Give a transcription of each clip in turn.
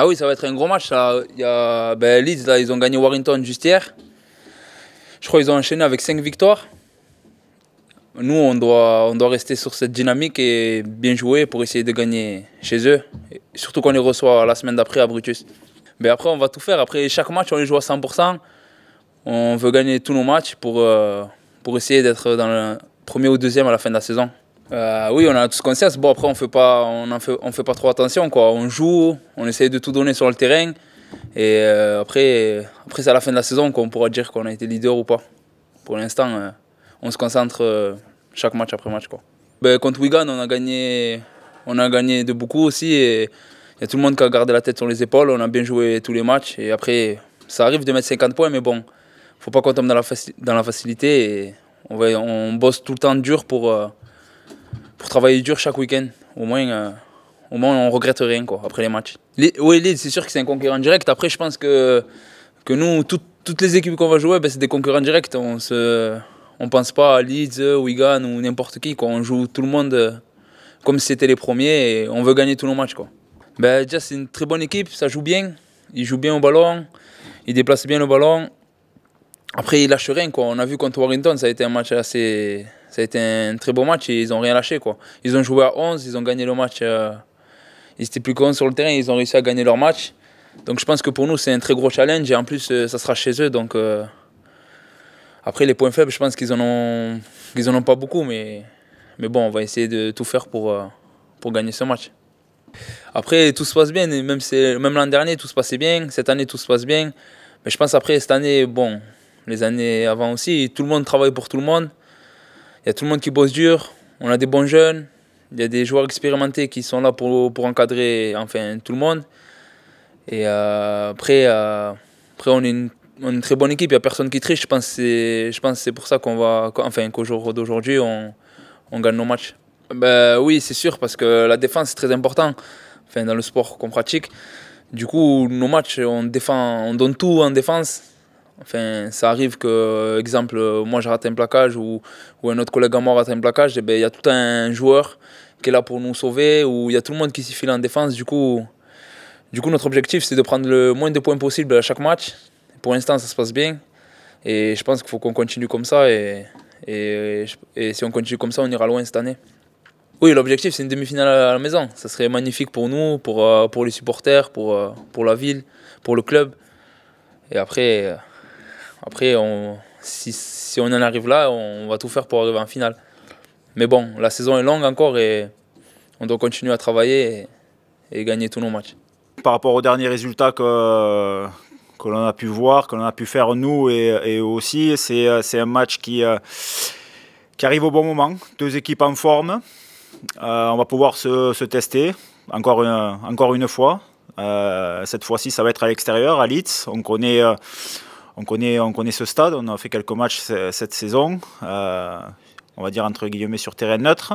Ah oui, ça va être un gros match. Là, Il y a, ben, Leeds, ils ont gagné Warrington juste hier. Je crois qu'ils ont enchaîné avec cinq victoires. Nous, on doit, on doit rester sur cette dynamique et bien jouer pour essayer de gagner chez eux. surtout qu'on les reçoit la semaine d'après à Brutus. Mais après, on va tout faire. Après, chaque match, on les joue à 100%. On veut gagner tous nos matchs pour, euh, pour essayer d'être dans le premier ou deuxième à la fin de la saison. Euh, oui, on a tous conscience. Bon, après, on fait pas, on fait, on fait pas trop attention, quoi. On joue, on essaye de tout donner sur le terrain. Et euh, après, après c'est à la fin de la saison qu'on pourra dire qu'on a été leader ou pas. Pour l'instant, euh, on se concentre chaque match après match, quoi. Ben, contre Wigan, on a gagné, on a gagné de beaucoup aussi. Et il y a tout le monde qui a gardé la tête sur les épaules. On a bien joué tous les matchs. Et après, ça arrive de mettre 50 points, mais bon, faut pas qu'on tombe dans la, dans la facilité. on, on bosse tout le temps dur pour pour travailler dur chaque week-end. Au moins, on euh, au moins on regrette rien quoi, après les matchs. Les, oui, Leeds, c'est sûr que c'est un concurrent direct. Après, je pense que, que nous, toutes les équipes qu'on va jouer, ben, c'est des concurrents directs. On se on pense pas à Leeds, Wigan ou n'importe qui. Quoi. On joue tout le monde euh, comme si c'était les premiers et on veut gagner tous nos matchs. Quoi. Ben, déjà, c'est une très bonne équipe, ça joue bien. Ils jouent bien au ballon, ils déplacent bien le ballon. Après, ils lâchent rien. Quoi. On a vu contre Warrington, ça a été un match assez, ça a été un très beau match et ils n'ont rien lâché. Quoi. Ils ont joué à 11, ils ont gagné le match. Euh, ils étaient plus cohérents sur le terrain, ils ont réussi à gagner leur match. Donc je pense que pour nous, c'est un très gros challenge et en plus, euh, ça sera chez eux. Donc euh, Après, les points faibles, je pense qu'ils n'en ont, ont pas beaucoup, mais, mais bon, on va essayer de tout faire pour, pour gagner ce match. Après, tout se passe bien, et même, même l'an dernier, tout se passait bien, cette année, tout se passe bien. Mais je pense après, cette année, bon, les années avant aussi, tout le monde travaille pour tout le monde il y a tout le monde qui bosse dur, on a des bons jeunes, il y a des joueurs expérimentés qui sont là pour, pour encadrer enfin tout le monde. Et euh, après, euh, après, on est une, très bonne équipe, il n'y a personne qui triche. Je pense que c'est pour ça qu'on va, enfin, qu'au jour d'aujourd'hui, on, on, gagne nos matchs. Ben, oui, c'est sûr, parce que la défense, c'est très important enfin, dans le sport qu'on pratique. Du coup, nos matchs, on défend, on donne tout en défense. Enfin, ça arrive que, exemple, moi je raté un plaquage ou, ou un autre collègue à moi raté un plaquage, eh ben, il y a tout un joueur qui est là pour nous sauver ou il y a tout le monde qui s'y file en défense. Du coup, du coup notre objectif c'est de prendre le moins de points possible à chaque match. Pour l'instant, ça se passe bien et je pense qu'il faut qu'on continue comme ça et, et, et si on continue comme ça, on ira loin cette année. Oui, l'objectif c'est une demi-finale à la maison. Ça serait magnifique pour nous, pour, euh, pour les supporters, pour, euh, pour la ville, pour le club. Et après, euh, après, si, on en arrive là, on va tout faire pour arriver en finale. Mais bon, la saison est longue encore et on doit continuer à travailler et, gagner tous nos matchs. Par rapport aux derniers résultats que, que l'on a pu voir, que l'on a pu faire nous et, eux aussi, c'est un match qui, qui arrive au bon moment. Deux équipes en forme. Euh, on va pouvoir se, tester encore une, encore une fois. Euh, cette fois-ci, ça va être à l'extérieur, à Leeds. On connaît. Euh, on connaît, on connaît ce stade, on a fait quelques matchs cette saison, euh, on va dire entre guillemets sur terrain neutre.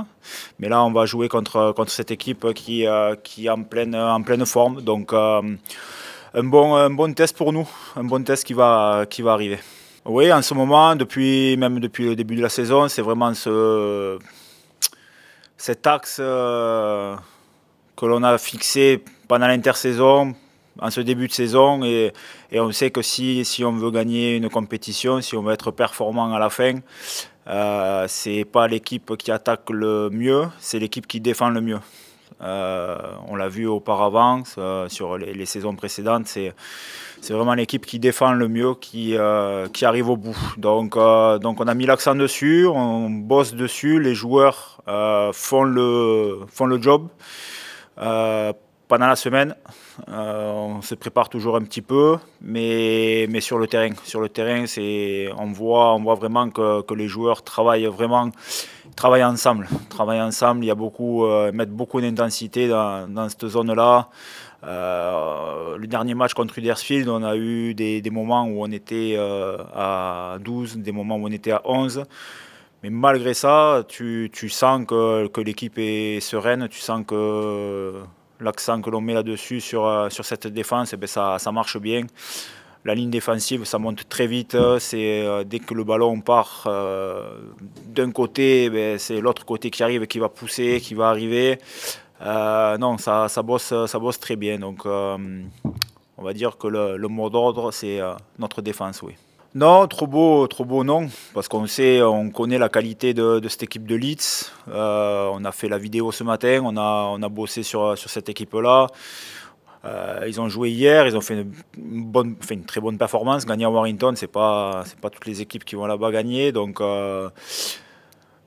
Mais là, on va jouer contre, contre cette équipe qui, euh, qui est en pleine, en pleine forme. Donc, euh, un, bon, un bon test pour nous, un bon test qui va, qui va arriver. Oui, en ce moment, depuis, même depuis le début de la saison, c'est vraiment ce, cet axe que l'on a fixé pendant l'intersaison en ce début de saison et, on sait que si, on veut gagner une compétition, si on veut être performant à la fin, euh, c'est pas l'équipe qui attaque le mieux, c'est l'équipe qui défend le mieux. Euh, on l'a vu auparavant euh, sur les, saisons précédentes, c'est vraiment l'équipe qui défend le mieux, qui euh, arrive au bout. Donc on a mis l'accent dessus, on bosse dessus, les joueurs font le job pendant la semaine, euh, on se prépare toujours un petit peu, mais, mais sur le terrain. Sur le terrain, on voit, on voit vraiment que, les joueurs travaillent vraiment travaillent ensemble. Travaillent ensemble, il y beaucoup, euh, mettent beaucoup d'intensité dans, cette zone-là. Euh, le dernier match contre Huddersfield, on a eu des, moments où on était à 12, des moments où on était à 11. Mais malgré ça, tu, sens que, que l'équipe est sereine, tu sens que L'accent que l'on met là-dessus sur, euh, sur cette défense, eh ben, ça, marche bien. La ligne défensive, ça monte très vite. C'est euh, dès que le ballon part euh, d'un côté, eh ben, c'est l'autre côté qui arrive, qui va pousser, qui va arriver. non, ça, bosse, ça bosse très bien. Donc, on va dire que le, le mot d'ordre, c'est notre défense, oui. Non, trop beau, trop beau, non, parce qu'on sait, on connaît la qualité de, cette équipe de Leeds. Euh, on a fait la vidéo ce matin, on a, on a bossé sur, cette équipe-là. Euh, ils ont joué hier, ils ont fait une, bonne, très bonne performance. Gagner à Warrington, ce n'est pas, toutes les équipes qui vont là-bas gagner. Donc, euh,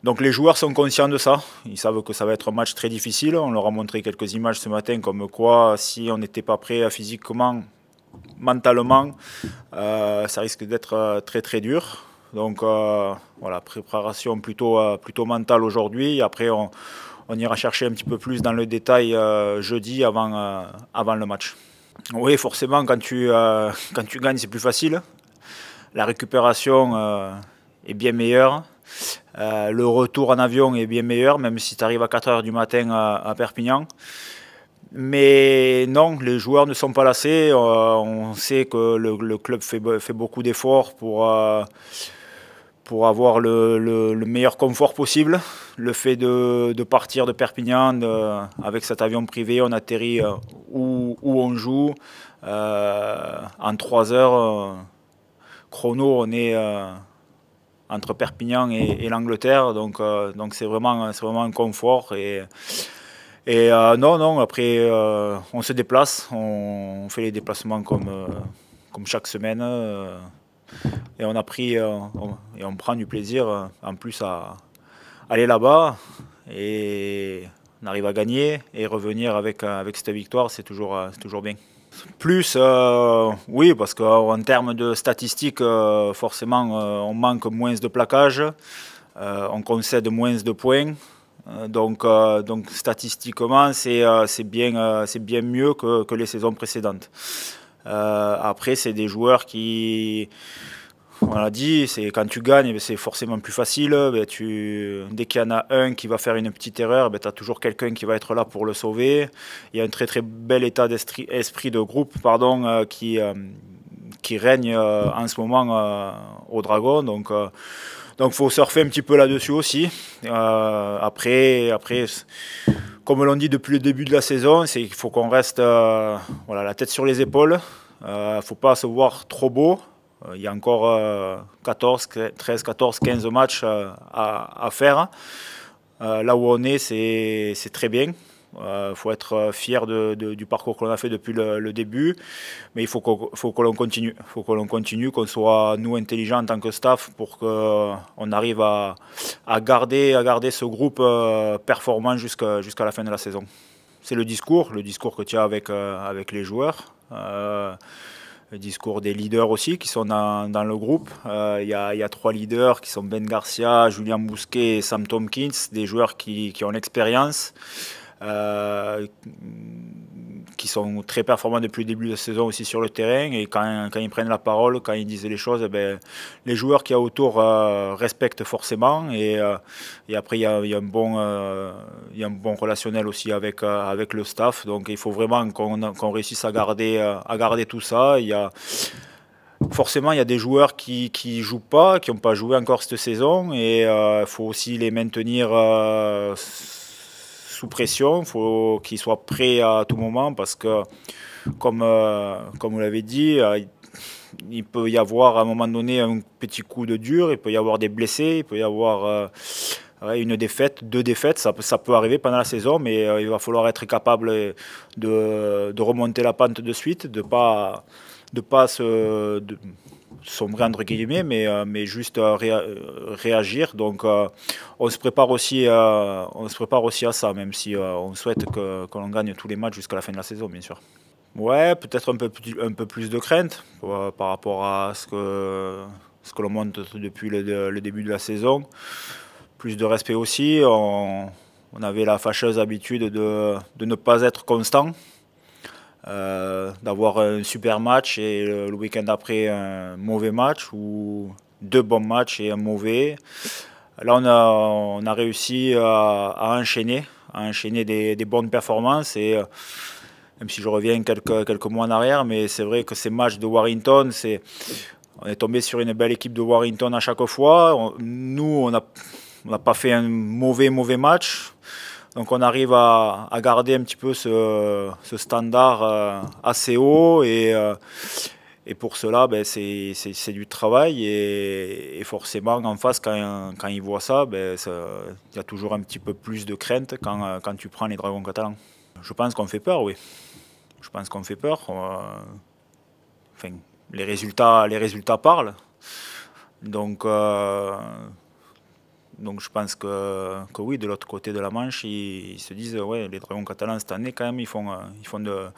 donc les joueurs sont conscients de ça. Ils savent que ça va être un match très difficile. On leur a montré quelques images ce matin comme quoi si on n'était pas prêt physiquement, mentalement, euh, ça risque d'être euh, très très dur. Donc euh, voilà, préparation plutôt, plutôt mentale aujourd'hui. Après, on, ira chercher un petit peu plus dans le détail jeudi avant, avant le match. Oui, forcément, quand tu, quand tu gagnes, c'est plus facile. La récupération est bien meilleure. le retour en avion est bien meilleur, même si tu arrives à 4h du matin à Perpignan. Mais non, les joueurs ne sont pas lassés. Euh, on sait que le, club fait, beaucoup d'efforts pour, euh, pour avoir le, meilleur confort possible. Le fait de, partir de Perpignan euh, avec cet avion privé, on atterrit où, on joue. en trois heures chrono, on est entre Perpignan et, l'Angleterre. Donc, donc c'est vraiment, vraiment un confort. Et, et euh, non, non, après, euh, on se déplace, on, fait les déplacements comme, euh, comme chaque semaine. et on a pris, et on prend du plaisir en plus à, aller là-bas. Et on arrive à gagner et revenir avec, avec cette victoire, c'est toujours, toujours bien. Plus, oui, parce qu'en termes de statistiques, forcément, on manque moins de placage, on concède moins de points. Euh, donc, euh, donc statistiquement, c'est euh, bien, c'est bien mieux que, les saisons précédentes. après, c'est des joueurs qui, on l'a dit, quand tu gagnes, eh ben, c'est forcément plus facile. Eh ben, tu, dès qu'il y en a un qui va faire une petite erreur, eh ben, tu as toujours quelqu'un qui va être là pour le sauver. Il y a un très très bel état d'esprit de groupe pardon, qui, qui règne en ce moment au Dragon. Donc, donc il faut surfer un petit peu là-dessus aussi. Euh, après, après, comme l'on dit depuis le début de la saison, c'est qu'il faut qu'on reste euh, la tête sur les épaules. Il euh, ne faut pas se voir trop beau. Il y a encore 14, 13, 14, 15 matchs à, faire. là où on est, c'est très bien. Il euh, faut être euh, fier du parcours que l'on a fait depuis le, début, mais il faut que, faut l'on continue. faut que continue, qu'on soit nous intelligents en tant que staff pour qu'on euh, arrive à, garder, à garder ce groupe performant jusqu'à la fin de la saison. C'est le discours, le discours que tu as avec, avec les joueurs. le discours des leaders aussi qui sont dans, le groupe. Il y, a, trois leaders qui sont Ben Garcia, Julien Bousquet et Sam Tompkins, des joueurs qui, qui ont l'expérience. Euh, qui sont très performants depuis le début de la saison aussi sur le terrain. Et quand, quand ils prennent la parole, quand ils disent les choses, eh ben, les joueurs qui y a autour euh, respectent forcément. Euh, et, après, il y a, bon, un bon relationnel aussi avec, avec le staff. Donc il faut vraiment qu'on réussisse à garder, à garder tout ça. forcément, il y a des joueurs qui ne jouent pas, qui n'ont pas joué encore cette saison. Et il faut aussi les maintenir sous pression. Il faut qu'il soit prêt à tout moment parce que, comme, euh, comme vous l'avez dit, euh, il peut y avoir à un moment donné un petit coup de dur, il peut y avoir des blessés, il peut y avoir euh, une défaite, deux défaites. Ça, peut arriver pendant la saison, mais il va falloir être capable de, remonter la pente de suite, de pas, de pas se sombrer entre guillemets, mais, euh, juste euh, euh, réagir. Donc on, se prépare aussi, on se prépare aussi à ça, même si on souhaite que, l'on gagne tous les matchs jusqu'à la fin de la saison, bien sûr. Ouais, peut-être un peu, un peu plus de crainte par rapport à ce que, ce que l'on montre depuis le, début de la saison. Plus de respect aussi. On, avait la fâcheuse habitude de, de ne pas être constant. Euh, d'avoir un super match et le week-end après un mauvais match ou deux bons matchs et un mauvais. Là, on a, on a réussi à, enchaîner, à enchaîner des, bonnes performances et euh, même si je reviens quelques, quelques mois en arrière, mais c'est vrai que ces matchs de Warrington, c'est, on est tombé sur une belle équipe de Warrington à chaque fois. nous, on n'a on pas fait un mauvais, mauvais match. Donc on arrive à, garder un petit peu ce, standard euh, assez haut et, euh, pour cela ben, c'est du travail et, forcément en face quand, ils voient ben, ça, il y a toujours un petit peu plus de crainte euh, quand, tu prends les dragons catalans. Je pense qu'on fait peur, oui. Je pense qu'on fait peur. enfin, les résultats, les résultats parlent. Donc, donc je pense que, oui, de l'autre côté de la Manche, ils, se disent ouais, les Dragons catalans cette année, quand même, ils font, euh, ils font de,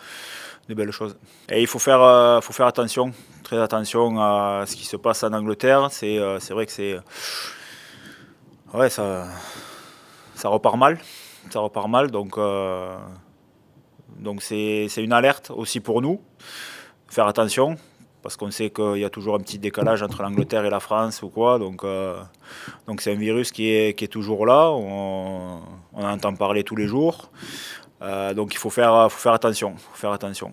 belles choses. Et il faut faire, euh, faut faire attention, très attention à ce qui se passe en Angleterre. C'est euh, vrai que c'est. Ouais, ça, repart mal. Ça repart mal. Donc. donc c'est une alerte aussi pour nous, faire attention, parce qu'on sait qu'il y a toujours un petit décalage entre l'Angleterre et la France ou quoi. Donc, euh, donc c'est un virus qui est, qui est toujours là. On, on, entend parler tous les jours. Euh, donc il faut faire, faire attention. Faut faire attention.